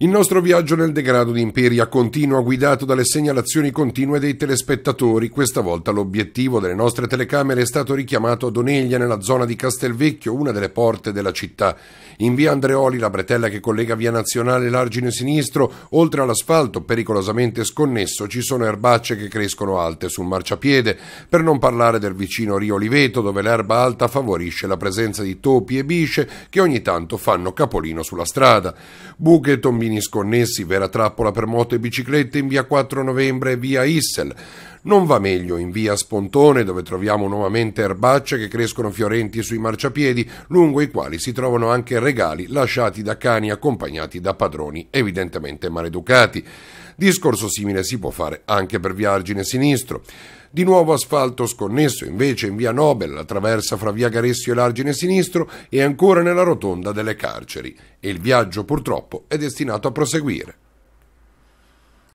Il nostro viaggio nel degrado di Imperia continua guidato dalle segnalazioni continue dei telespettatori. Questa volta l'obiettivo delle nostre telecamere è stato richiamato a Doneglia nella zona di Castelvecchio, una delle porte della città. In via Andreoli, la bretella che collega via Nazionale l'argine sinistro, oltre all'asfalto pericolosamente sconnesso, ci sono erbacce che crescono alte sul marciapiede, per non parlare del vicino Rio Oliveto dove l'erba alta favorisce la presenza di topi e bisce che ogni tanto fanno capolino sulla strada. Buche e tombini Giardini Sconnessi, Vera Trappola per moto e biciclette in via 4 novembre e via Issel, non va meglio in via Spontone, dove troviamo nuovamente erbacce che crescono fiorenti sui marciapiedi, lungo i quali si trovano anche regali lasciati da cani accompagnati da padroni evidentemente maleducati. Discorso simile si può fare anche per via Argine Sinistro. Di nuovo asfalto sconnesso invece in via Nobel, la traversa fra via Garessio e l'argine sinistro e ancora nella rotonda delle carceri. E il viaggio purtroppo è destinato a proseguire.